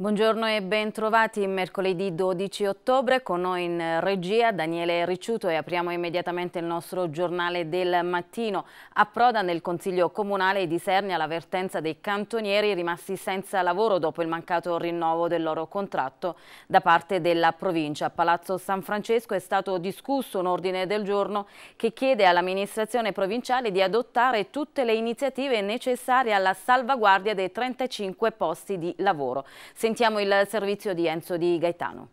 Buongiorno e bentrovati mercoledì 12 ottobre con noi in regia Daniele Ricciuto e apriamo immediatamente il nostro giornale del mattino. Approda nel Consiglio Comunale di Sernia vertenza dei cantonieri rimasti senza lavoro dopo il mancato rinnovo del loro contratto da parte della provincia. A Palazzo San Francesco è stato discusso un ordine del giorno che chiede all'amministrazione provinciale di adottare tutte le iniziative necessarie alla salvaguardia dei 35 posti di lavoro. Sentiamo il servizio di Enzo Di Gaetano.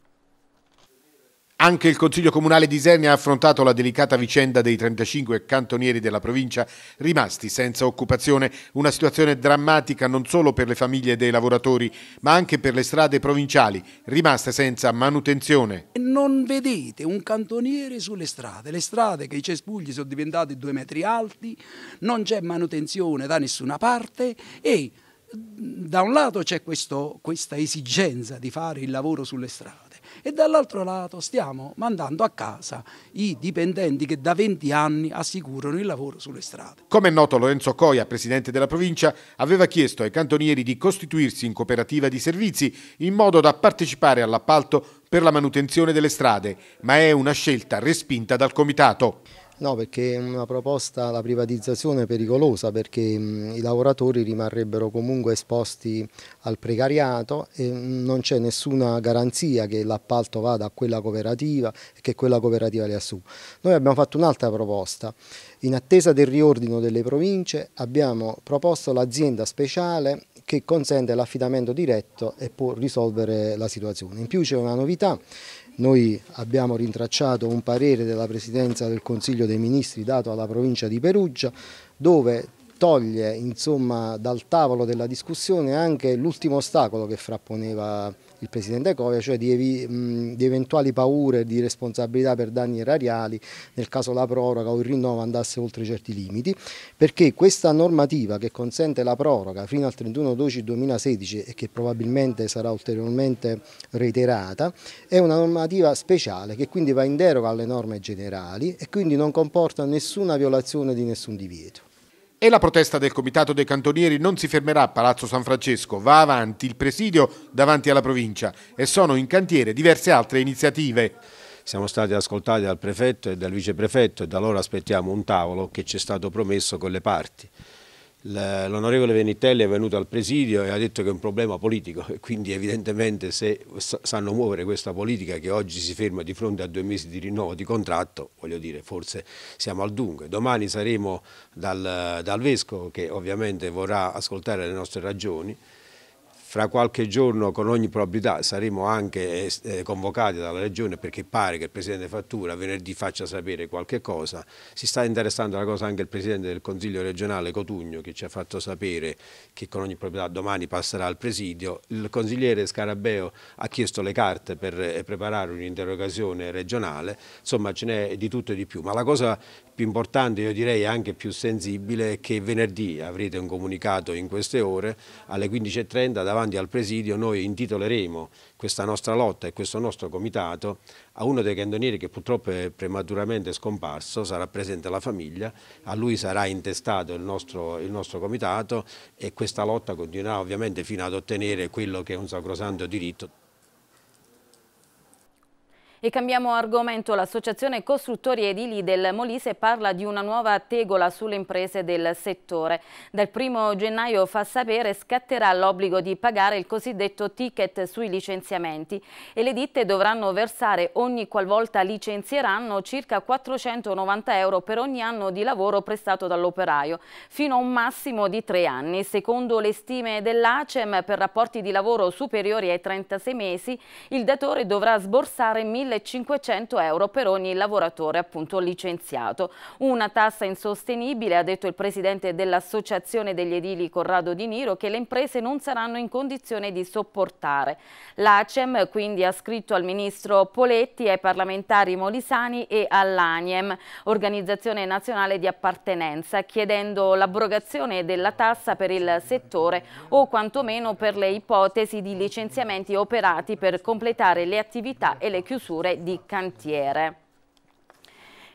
Anche il Consiglio Comunale di Isernia ha affrontato la delicata vicenda dei 35 cantonieri della provincia rimasti senza occupazione, una situazione drammatica non solo per le famiglie dei lavoratori, ma anche per le strade provinciali, rimaste senza manutenzione. Non vedete un cantoniere sulle strade, le strade che i cespugli sono diventati due metri alti, non c'è manutenzione da nessuna parte e da un lato c'è questo, questa esigenza di fare il lavoro sulle strade e dall'altro lato stiamo mandando a casa i dipendenti che da 20 anni assicurano il lavoro sulle strade. Come è noto Lorenzo Coia, presidente della provincia, aveva chiesto ai cantonieri di costituirsi in cooperativa di servizi in modo da partecipare all'appalto per la manutenzione delle strade, ma è una scelta respinta dal comitato. No, perché è una proposta, la privatizzazione è pericolosa perché mh, i lavoratori rimarrebbero comunque esposti al precariato e non c'è nessuna garanzia che l'appalto vada a quella cooperativa e che quella cooperativa li su. Noi abbiamo fatto un'altra proposta, in attesa del riordino delle province abbiamo proposto l'azienda speciale che consente l'affidamento diretto e può risolvere la situazione. In più c'è una novità noi abbiamo rintracciato un parere della Presidenza del Consiglio dei Ministri dato alla provincia di Perugia dove toglie insomma, dal tavolo della discussione anche l'ultimo ostacolo che frapponeva il Presidente Covia, cioè di, di, eventuali paure di responsabilità per danni erariali nel caso la proroga o il rinnovo andasse oltre certi limiti, perché questa normativa che consente la proroga fino al 31-12-2016 e che probabilmente sarà ulteriormente reiterata, è una normativa speciale che quindi va in deroga alle norme generali e quindi non comporta nessuna violazione di nessun divieto. E la protesta del Comitato dei Cantonieri non si fermerà a Palazzo San Francesco, va avanti il presidio davanti alla provincia e sono in cantiere diverse altre iniziative. Siamo stati ascoltati dal prefetto e dal viceprefetto e da loro aspettiamo un tavolo che ci è stato promesso con le parti. L'onorevole Venitelli è venuto al presidio e ha detto che è un problema politico e quindi evidentemente se sanno muovere questa politica che oggi si ferma di fronte a due mesi di rinnovo di contratto, voglio dire forse siamo al dunque. Domani saremo dal, dal Vescovo che ovviamente vorrà ascoltare le nostre ragioni. Fra qualche giorno con ogni probabilità saremo anche eh, eh, convocati dalla Regione perché pare che il Presidente Fattura venerdì faccia sapere qualche cosa. Si sta interessando alla cosa anche il Presidente del Consiglio regionale Cotugno che ci ha fatto sapere che con ogni probabilità domani passerà al presidio. Il consigliere Scarabeo ha chiesto le carte per eh, preparare un'interrogazione regionale, insomma ce n'è di tutto e di più, ma la cosa più importante, io direi anche più sensibile, è che venerdì avrete un comunicato in queste ore alle 15.30 davanti davanti al presidio noi intitoleremo questa nostra lotta e questo nostro comitato a uno dei cantonieri che purtroppo è prematuramente scomparso, sarà presente la famiglia, a lui sarà intestato il nostro, il nostro comitato e questa lotta continuerà ovviamente fino ad ottenere quello che è un sacrosanto diritto. E cambiamo argomento. L'associazione costruttori edili del Molise parla di una nuova tegola sulle imprese del settore. Dal 1 gennaio fa sapere scatterà l'obbligo di pagare il cosiddetto ticket sui licenziamenti e le ditte dovranno versare ogni qualvolta licenzieranno circa 490 euro per ogni anno di lavoro prestato dall'operaio, fino a un massimo di tre anni. Secondo le stime dell'ACEM, per rapporti di lavoro superiori ai 36 mesi, il datore dovrà sborsare 1.000 1.500 euro per ogni lavoratore appunto licenziato. Una tassa insostenibile, ha detto il presidente dell'Associazione degli Edili Corrado Di Niro, che le imprese non saranno in condizione di sopportare. L'ACEM quindi ha scritto al ministro Poletti, ai parlamentari molisani e all'ANIEM, Organizzazione Nazionale di Appartenenza, chiedendo l'abrogazione della tassa per il settore o quantomeno per le ipotesi di licenziamenti operati per completare le attività e le chiusure misure di cantiere.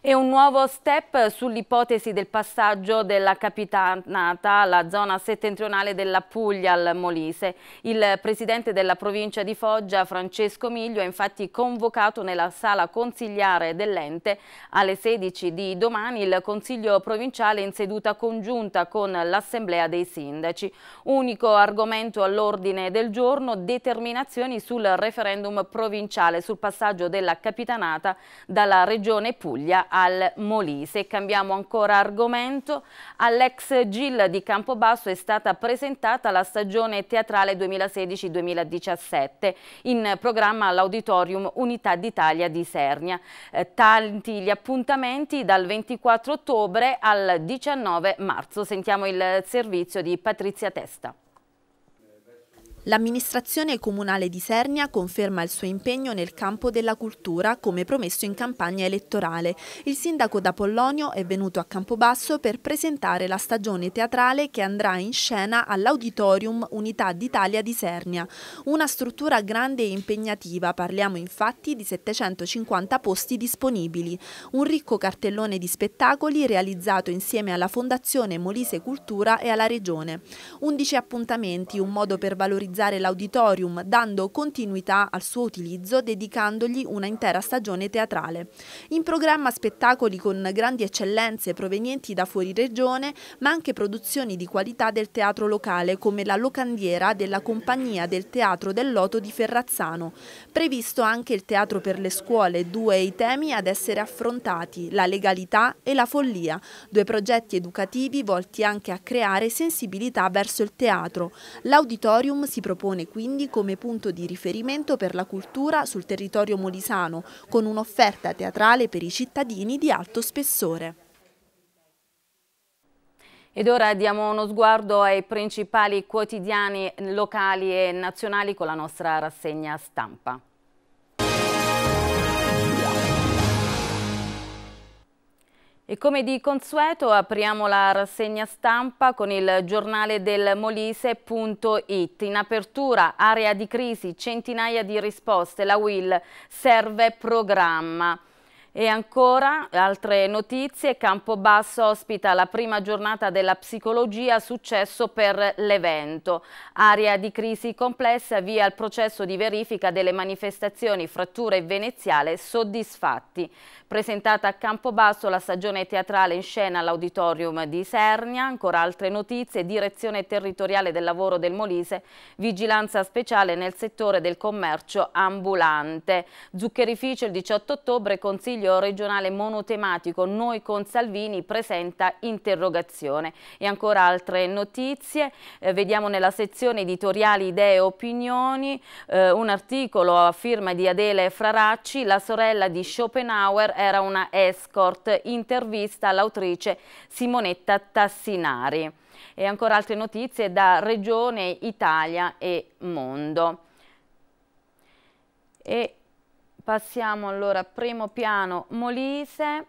E un nuovo step sull'ipotesi del passaggio della capitanata alla zona settentrionale della Puglia al Molise. Il presidente della provincia di Foggia, Francesco Miglio, è infatti convocato nella sala consigliare dell'ente alle 16 di domani il consiglio provinciale in seduta congiunta con l'assemblea dei sindaci. Unico argomento all'ordine del giorno, determinazioni sul referendum provinciale sul passaggio della capitanata dalla regione Puglia al Molise. Cambiamo ancora argomento. All'ex Gil di Campobasso è stata presentata la stagione teatrale 2016-2017 in programma all'Auditorium Unità d'Italia di Sernia. Eh, tanti gli appuntamenti dal 24 ottobre al 19 marzo. Sentiamo il servizio di Patrizia Testa. L'amministrazione comunale di Sernia conferma il suo impegno nel campo della cultura come promesso in campagna elettorale. Il sindaco d'Apollonio è venuto a Campobasso per presentare la stagione teatrale che andrà in scena all'Auditorium Unità d'Italia di Sernia. Una struttura grande e impegnativa, parliamo infatti di 750 posti disponibili. Un ricco cartellone di spettacoli realizzato insieme alla Fondazione Molise Cultura e alla Regione. 11 appuntamenti, un modo per valorizzare valorizzare l'auditorium dando continuità al suo utilizzo dedicandogli una intera stagione teatrale. In programma spettacoli con grandi eccellenze provenienti da fuori regione ma anche produzioni di qualità del teatro locale come la locandiera della compagnia del teatro del Loto di Ferrazzano. Previsto anche il teatro per le scuole, due i temi ad essere affrontati, la legalità e la follia, due progetti educativi volti anche a creare sensibilità verso il teatro. L'auditorium si propone quindi come punto di riferimento per la cultura sul territorio molisano, con un'offerta teatrale per i cittadini di alto spessore. Ed ora diamo uno sguardo ai principali quotidiani locali e nazionali con la nostra rassegna stampa. E come di consueto apriamo la rassegna stampa con il giornale del Molise.it. In apertura, area di crisi, centinaia di risposte, la WIL serve programma. E ancora altre notizie, Campobasso ospita la prima giornata della psicologia successo per l'evento. Area di crisi complessa via il processo di verifica delle manifestazioni frattura e veneziale soddisfatti. Presentata a Campobasso la stagione teatrale in scena all'auditorium di Sernia, ancora altre notizie, direzione territoriale del lavoro del Molise, vigilanza speciale nel settore del commercio ambulante. Zuccherificio il 18 ottobre consiglio Consiglio regionale monotematico Noi con Salvini presenta interrogazione. E ancora altre notizie, eh, vediamo nella sezione editoriali idee e opinioni eh, un articolo a firma di Adele Fraracci, la sorella di Schopenhauer era una escort, intervista all'autrice Simonetta Tassinari. E ancora altre notizie da Regione, Italia e Mondo. E Passiamo allora al primo piano Molise,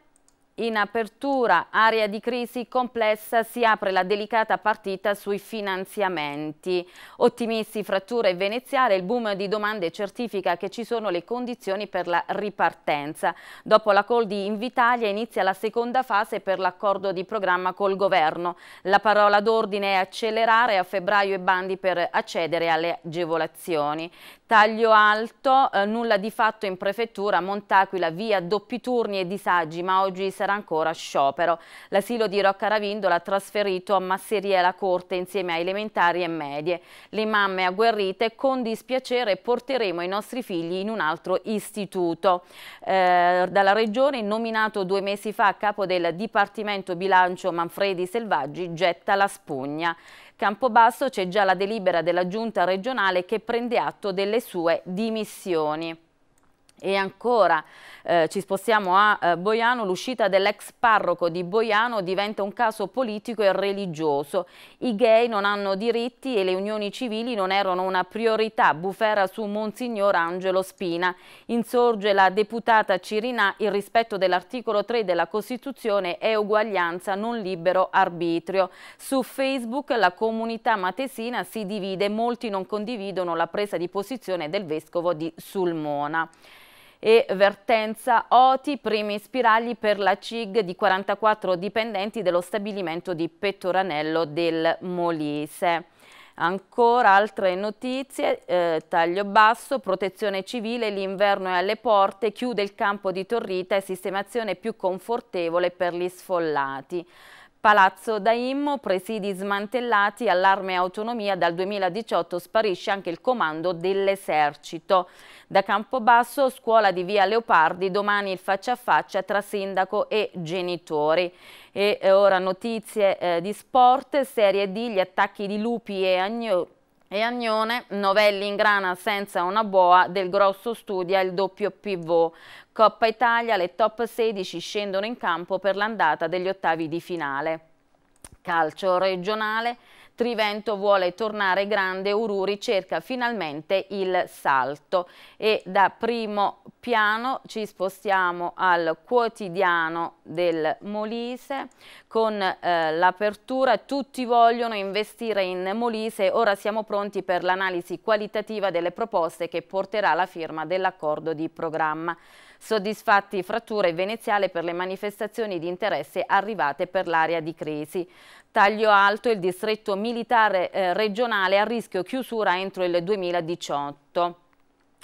in apertura, area di crisi complessa, si apre la delicata partita sui finanziamenti. Ottimisti fratture e veneziare, il boom di domande certifica che ci sono le condizioni per la ripartenza. Dopo la call di Invitalia inizia la seconda fase per l'accordo di programma col governo. La parola d'ordine è accelerare a febbraio e bandi per accedere alle agevolazioni. Taglio alto, eh, nulla di fatto in prefettura, Montaquila, via, doppi turni e disagi, ma oggi sarà sarà ancora sciopero. L'asilo di Rocca Ravindola ha trasferito a Masseria la corte insieme a elementari e medie. Le mamme agguerrite con dispiacere porteremo i nostri figli in un altro istituto. Eh, dalla regione, nominato due mesi fa a capo del Dipartimento Bilancio Manfredi Selvaggi, getta la spugna. Campobasso c'è già la delibera della giunta regionale che prende atto delle sue dimissioni. E ancora eh, ci spostiamo a eh, Boiano, l'uscita dell'ex parroco di Boiano diventa un caso politico e religioso. I gay non hanno diritti e le unioni civili non erano una priorità, bufera su Monsignor Angelo Spina. Insorge la deputata Cirinà, il rispetto dell'articolo 3 della Costituzione è uguaglianza, non libero arbitrio. Su Facebook la comunità matesina si divide, molti non condividono la presa di posizione del vescovo di Sulmona e vertenza Oti, primi spiragli per la CIG di 44 dipendenti dello stabilimento di Pettoranello del Molise. Ancora altre notizie, eh, taglio basso, protezione civile, l'inverno è alle porte, chiude il campo di Torrita e sistemazione più confortevole per gli sfollati. Palazzo Daimmo, presidi smantellati, allarme autonomia, dal 2018 sparisce anche il comando dell'esercito. Da Campobasso, scuola di via Leopardi, domani il faccia a faccia tra sindaco e genitori. E eh, ora notizie eh, di sport, serie D, gli attacchi di lupi e agnoli e Agnone, Novelli in grana senza una boa, del Grosso studia il doppio pivot. Coppa Italia, le top 16 scendono in campo per l'andata degli ottavi di finale. Calcio regionale, Trivento vuole tornare grande, Ururi cerca finalmente il salto e da primo piano ci spostiamo al quotidiano del Molise con eh, l'apertura tutti vogliono investire in Molise ora siamo pronti per l'analisi qualitativa delle proposte che porterà la firma dell'accordo di programma soddisfatti Frattura e Veneziale per le manifestazioni di interesse arrivate per l'area di crisi. Taglio alto il distretto militare eh, regionale a rischio chiusura entro il 2018.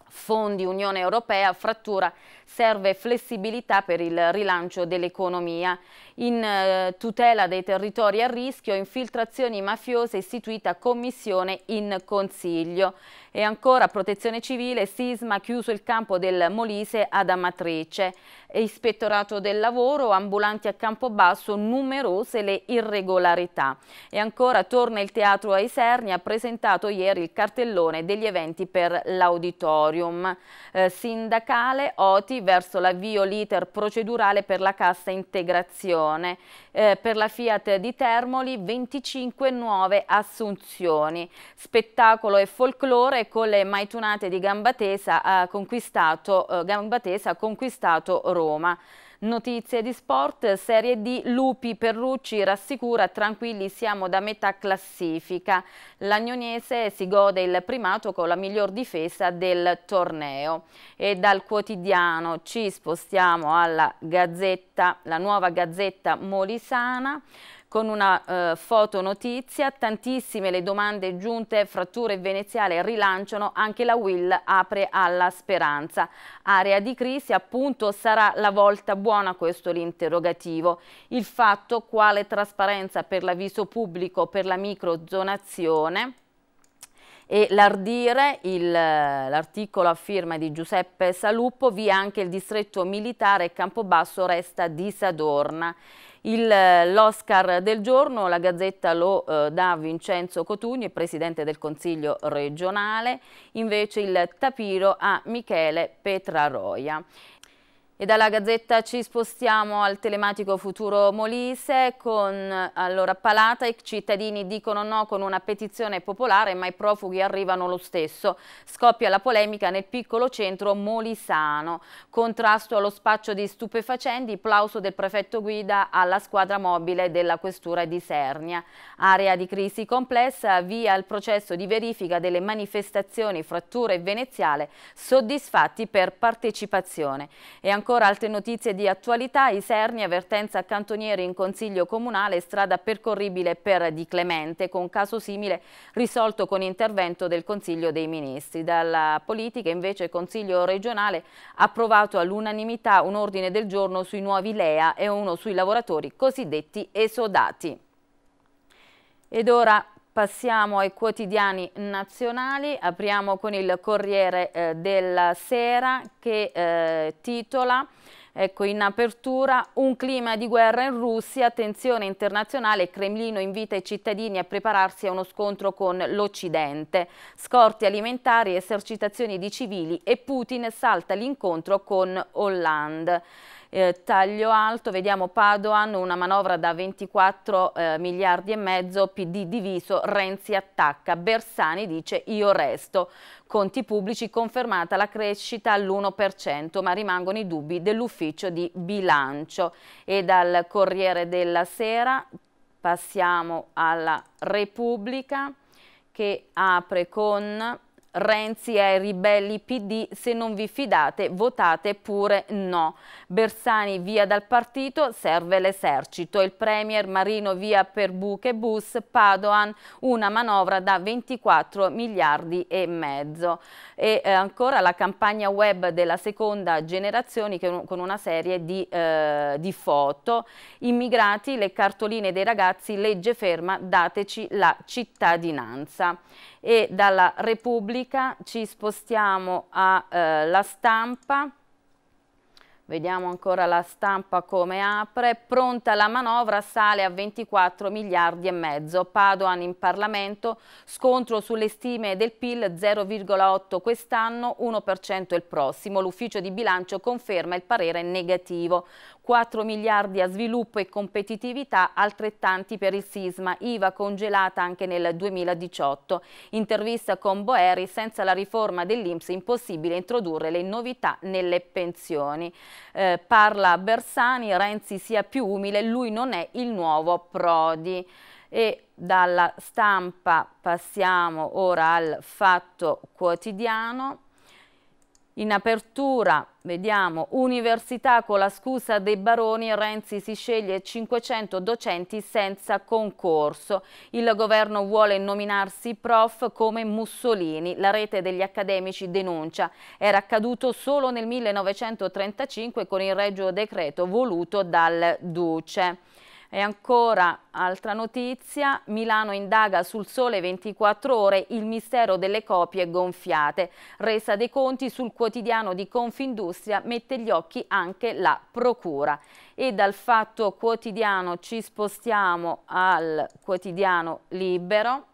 Fondi Unione Europea, frattura serve flessibilità per il rilancio dell'economia. In eh, tutela dei territori a rischio, infiltrazioni mafiose istituita commissione in consiglio. E ancora protezione civile, sisma chiuso il campo del Molise ad Amatrice. E ispettorato del lavoro, ambulanti a campo basso, numerose le irregolarità. E ancora torna il teatro a Isernia, ha presentato ieri il cartellone degli eventi per l'auditorium. Eh, sindacale, OTI, verso l'avvio l'iter procedurale per la cassa integrazione. Eh, per la Fiat di Termoli 25 nuove assunzioni. Spettacolo e folklore con le maitunate di Gambatesa ha conquistato, eh, Gambatesa ha conquistato Roma. Notizie di sport, Serie D, Lupi Perrucci rassicura, tranquilli siamo da metà classifica. L'Agnonese si gode il primato con la miglior difesa del torneo. E dal quotidiano ci spostiamo alla Gazzetta, la nuova Gazzetta Molisana con una eh, fotonotizia, tantissime le domande giunte, fratture veneziale rilanciano, anche la Will apre alla speranza. Area di crisi appunto sarà la volta buona, questo l'interrogativo. Il fatto quale trasparenza per l'avviso pubblico per la microzonazione e l'ardire, l'articolo a firma di Giuseppe Saluppo, via anche il distretto militare Campobasso resta disadorna. Eh, L'Oscar del giorno, la Gazzetta lo eh, dà Vincenzo Cotugni, presidente del Consiglio regionale, invece il tapiro a Michele Petraroia. E dalla Gazzetta ci spostiamo al telematico futuro Molise con allora, Palata, i cittadini dicono no con una petizione popolare ma i profughi arrivano lo stesso. Scoppia la polemica nel piccolo centro molisano. Contrasto allo spaccio di stupefacenti, plauso del prefetto guida alla squadra mobile della questura di Sernia. Area di crisi complessa, via il processo di verifica delle manifestazioni fratture e veneziale, soddisfatti per partecipazione. E ancora ancora altre notizie di attualità, Iserni avvertenza cantonieri in consiglio comunale, strada percorribile per Di Clemente, con caso simile risolto con intervento del Consiglio dei Ministri. Dalla politica invece il Consiglio regionale ha approvato all'unanimità un ordine del giorno sui nuovi LEA e uno sui lavoratori cosiddetti esodati. Ed ora Passiamo ai quotidiani nazionali, apriamo con il Corriere eh, della Sera che eh, titola Ecco, in apertura, un clima di guerra in Russia, tensione internazionale, Cremlino invita i cittadini a prepararsi a uno scontro con l'Occidente. Scorti alimentari, esercitazioni di civili e Putin salta l'incontro con Hollande eh, taglio alto, vediamo Padoan, una manovra da 24 eh, miliardi e mezzo, PD diviso, Renzi attacca, Bersani dice io resto. Conti pubblici confermata la crescita all'1%, ma rimangono i dubbi dell'ufficio di bilancio. E dal Corriere della Sera passiamo alla Repubblica che apre con Renzi ai ribelli PD, se non vi fidate votate pure no. Bersani via dal partito, serve l'esercito. Il premier Marino via per buche bus, Padoan, una manovra da 24 miliardi e mezzo. E eh, ancora la campagna web della seconda generazione che, con una serie di, eh, di foto. Immigrati, le cartoline dei ragazzi, legge ferma, dateci la cittadinanza e dalla Repubblica ci spostiamo alla eh, stampa, vediamo ancora la stampa come apre, pronta la manovra sale a 24 miliardi e mezzo, Padoan in Parlamento, scontro sulle stime del PIL 0,8 quest'anno, 1% il prossimo, l'ufficio di bilancio conferma il parere negativo, 4 miliardi a sviluppo e competitività, altrettanti per il sisma, IVA congelata anche nel 2018. Intervista con Boeri, senza la riforma dell'Inps impossibile introdurre le novità nelle pensioni. Eh, parla Bersani, Renzi sia più umile, lui non è il nuovo Prodi. E dalla stampa passiamo ora al fatto quotidiano. In apertura vediamo università con la scusa dei baroni, Renzi si sceglie 500 docenti senza concorso. Il governo vuole nominarsi prof come Mussolini, la rete degli accademici denuncia. Era accaduto solo nel 1935 con il regio decreto voluto dal Duce. E ancora, altra notizia, Milano indaga sul sole 24 ore il mistero delle copie gonfiate. Resa dei conti sul quotidiano di Confindustria mette gli occhi anche la Procura. E dal fatto quotidiano ci spostiamo al quotidiano libero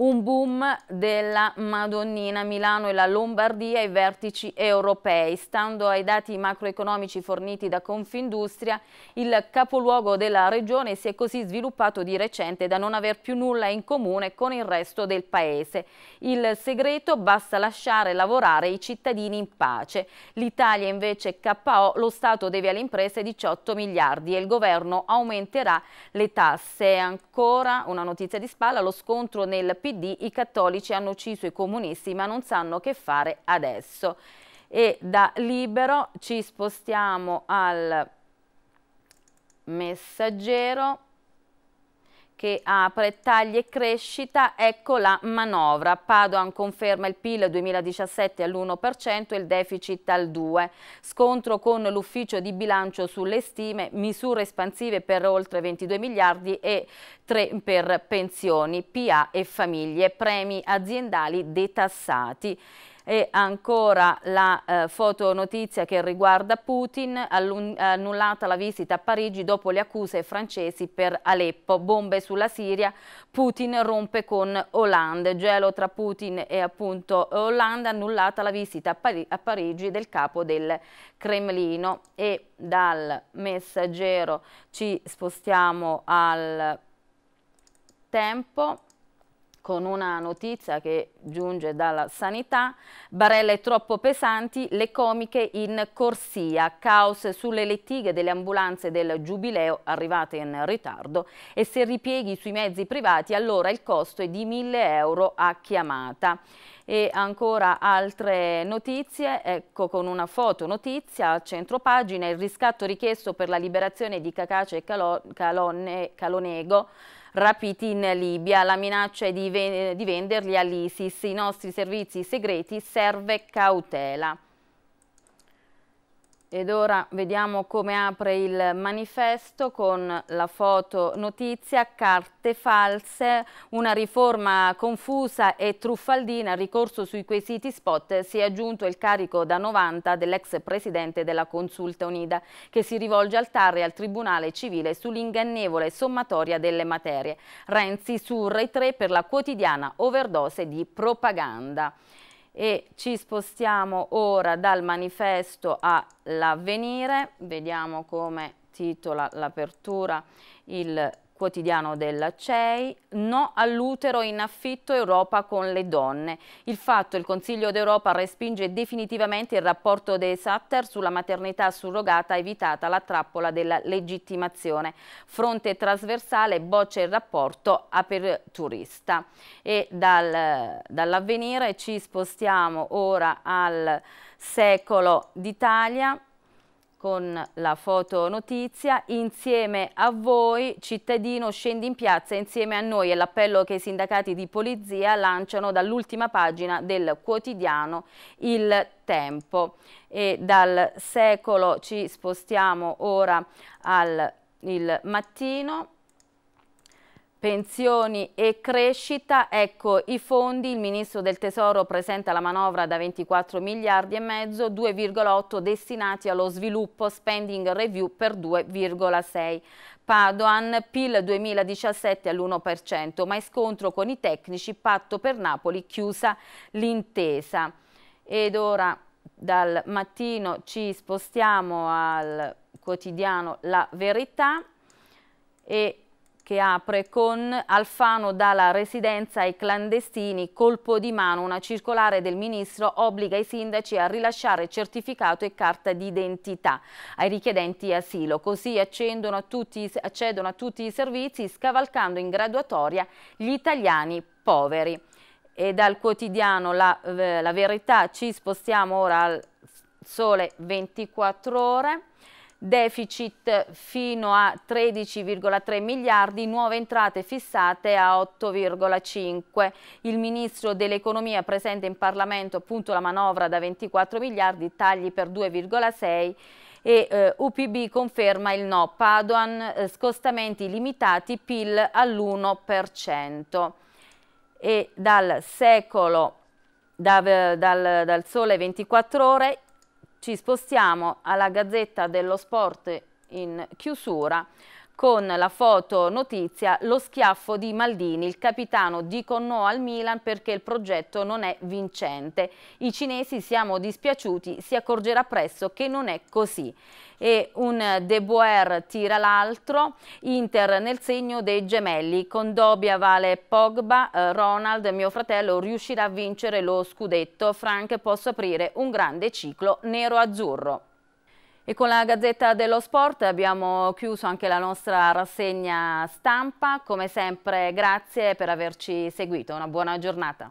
un boom della Madonnina, Milano e la Lombardia ai vertici europei. Stando ai dati macroeconomici forniti da Confindustria, il capoluogo della regione si è così sviluppato di recente da non aver più nulla in comune con il resto del paese. Il segreto basta lasciare lavorare i cittadini in pace. L'Italia invece KO, lo Stato deve alle imprese 18 miliardi e il governo aumenterà le tasse. Ancora una notizia di spalla, lo scontro nel PD i cattolici hanno ucciso i comunisti ma non sanno che fare adesso. E da Libero ci spostiamo al messaggero che apre tagli e crescita, ecco la manovra. Padoan conferma il PIL 2017 all'1% e il deficit al 2%. Scontro con l'ufficio di bilancio sulle stime, misure espansive per oltre 22 miliardi e 3 per pensioni, PA e famiglie, premi aziendali detassati. E ancora la eh, fotonotizia che riguarda Putin, annullata la visita a Parigi dopo le accuse francesi per Aleppo, bombe sulla Siria, Putin rompe con Hollande, gelo tra Putin e appunto Hollande, annullata la visita a, Pari a Parigi del capo del Cremlino e dal messaggero ci spostiamo al tempo con una notizia che giunge dalla sanità, barelle troppo pesanti, le comiche in corsia, caos sulle lettighe delle ambulanze del Giubileo arrivate in ritardo e se ripieghi sui mezzi privati allora il costo è di 1000 euro a chiamata e ancora altre notizie, ecco con una foto notizia a pagina, il riscatto richiesto per la liberazione di Cacace e Calo Calone Calonego rapiti in Libia. La minaccia è di, di venderli all'ISIS. I nostri servizi segreti serve cautela. Ed ora vediamo come apre il manifesto con la foto notizia carte false, una riforma confusa e truffaldina, ricorso sui quesiti spot, si è aggiunto il carico da 90 dell'ex presidente della Consulta Unida che si rivolge al TAR e al Tribunale Civile sull'ingannevole sommatoria delle materie. Renzi su Rai 3 per la quotidiana overdose di propaganda e ci spostiamo ora dal manifesto all'avvenire, vediamo come titola l'apertura il quotidiano della CEI, no all'utero in affitto Europa con le donne. Il fatto il Consiglio d'Europa respinge definitivamente il rapporto dei Satter sulla maternità surrogata evitata la trappola della legittimazione. Fronte trasversale boccia il rapporto aperturista. E dal, dall'avvenire ci spostiamo ora al secolo d'Italia con la fotonotizia. Insieme a voi, cittadino, scendi in piazza insieme a noi. È l'appello che i sindacati di polizia lanciano dall'ultima pagina del quotidiano Il Tempo. E dal secolo ci spostiamo ora al mattino. Pensioni e crescita, ecco i fondi, il Ministro del Tesoro presenta la manovra da 24 miliardi e mezzo, 2,8 destinati allo sviluppo, spending review per 2,6. Padoan, PIL 2017 all'1%, ma è scontro con i tecnici, patto per Napoli, chiusa l'intesa. Ed ora dal mattino ci spostiamo al quotidiano La Verità e che apre con Alfano dalla residenza ai clandestini, colpo di mano, una circolare del ministro obbliga i sindaci a rilasciare certificato e carta d'identità ai richiedenti asilo, così a tutti, accedono a tutti i servizi scavalcando in graduatoria gli italiani poveri. E dal quotidiano La, eh, la Verità ci spostiamo ora al sole 24 ore deficit fino a 13,3 miliardi, nuove entrate fissate a 8,5. Il ministro dell'economia presenta in Parlamento appunto la manovra da 24 miliardi, tagli per 2,6 e eh, UPB conferma il no, Padoan eh, scostamenti limitati, PIL all'1%. E dal secolo da, dal, dal, sole 24 ore ci spostiamo alla Gazzetta dello Sport in chiusura con la foto notizia lo schiaffo di Maldini, il capitano dico no al Milan perché il progetto non è vincente. I cinesi siamo dispiaciuti, si accorgerà presto che non è così. E un De Boer tira l'altro, Inter nel segno dei gemelli, con Dobia vale Pogba, eh, Ronald, mio fratello, riuscirà a vincere lo scudetto, Frank posso aprire un grande ciclo nero-azzurro. E con la Gazzetta dello Sport abbiamo chiuso anche la nostra rassegna stampa. Come sempre grazie per averci seguito. Una buona giornata.